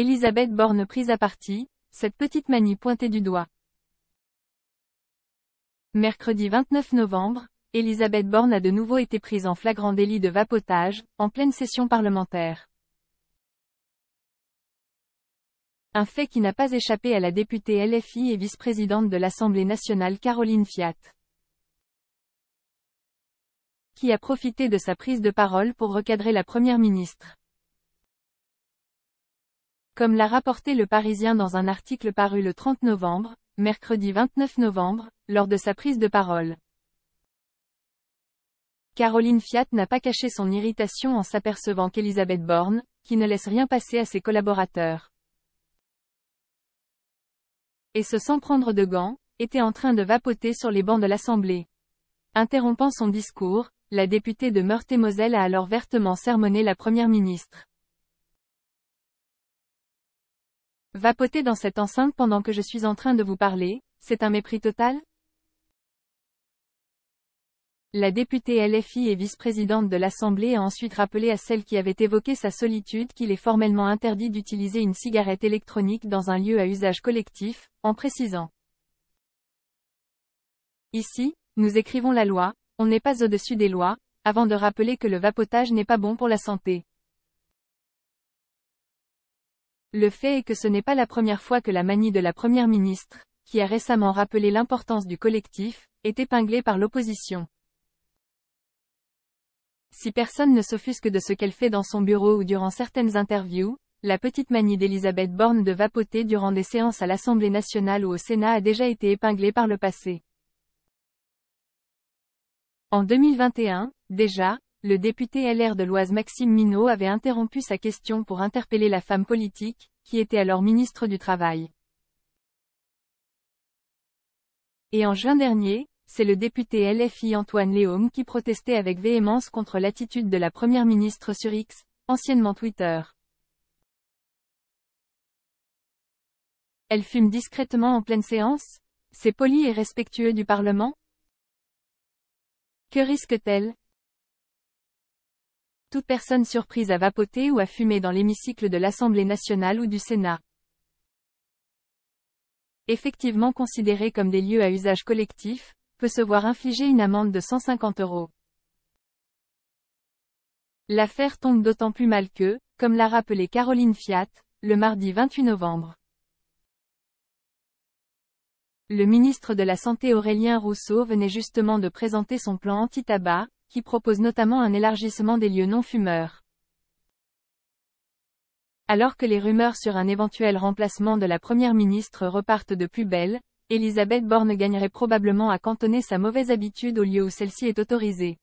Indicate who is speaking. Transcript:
Speaker 1: Elisabeth Borne prise à partie, cette petite manie pointée du doigt. Mercredi 29 novembre, Elisabeth Borne a de nouveau été prise en flagrant délit de vapotage, en pleine session parlementaire. Un fait qui n'a pas échappé à la députée LFI et vice-présidente de l'Assemblée nationale Caroline Fiat. Qui a profité de sa prise de parole pour recadrer la Première ministre. Comme l'a rapporté le Parisien dans un article paru le 30 novembre, mercredi 29 novembre, lors de sa prise de parole. Caroline Fiat n'a pas caché son irritation en s'apercevant qu'Elisabeth Borne, qui ne laisse rien passer à ses collaborateurs, et se sans prendre de gants, était en train de vapoter sur les bancs de l'Assemblée. Interrompant son discours, la députée de Meurthe-et-Moselle a alors vertement sermonné la Première ministre. Vapoter dans cette enceinte pendant que je suis en train de vous parler, c'est un mépris total La députée LFI et vice-présidente de l'Assemblée a ensuite rappelé à celle qui avait évoqué sa solitude qu'il est formellement interdit d'utiliser une cigarette électronique dans un lieu à usage collectif, en précisant Ici, nous écrivons la loi, on n'est pas au-dessus des lois, avant de rappeler que le vapotage n'est pas bon pour la santé. Le fait est que ce n'est pas la première fois que la manie de la Première ministre, qui a récemment rappelé l'importance du collectif, est épinglée par l'opposition. Si personne ne s'offusque de ce qu'elle fait dans son bureau ou durant certaines interviews, la petite manie d'Elisabeth Borne de vapoter durant des séances à l'Assemblée nationale ou au Sénat a déjà été épinglée par le passé. En 2021, déjà, le député LR de l'Oise Maxime Minot avait interrompu sa question pour interpeller la femme politique, qui était alors ministre du Travail. Et en juin dernier, c'est le député LFI Antoine Léaume qui protestait avec véhémence contre l'attitude de la première ministre sur X, anciennement Twitter. Elle fume discrètement en pleine séance C'est poli et respectueux du Parlement Que risque-t-elle toute personne surprise à vapoter ou à fumer dans l'hémicycle de l'Assemblée nationale ou du Sénat. Effectivement considérée comme des lieux à usage collectif, peut se voir infliger une amende de 150 euros. L'affaire tombe d'autant plus mal que, comme l'a rappelé Caroline Fiat, le mardi 28 novembre. Le ministre de la Santé Aurélien Rousseau venait justement de présenter son plan anti-tabac, qui propose notamment un élargissement des lieux non fumeurs. Alors que les rumeurs sur un éventuel remplacement de la Première ministre repartent de plus belle, Elisabeth Borne gagnerait probablement à cantonner sa mauvaise habitude au lieu où celle-ci est autorisée.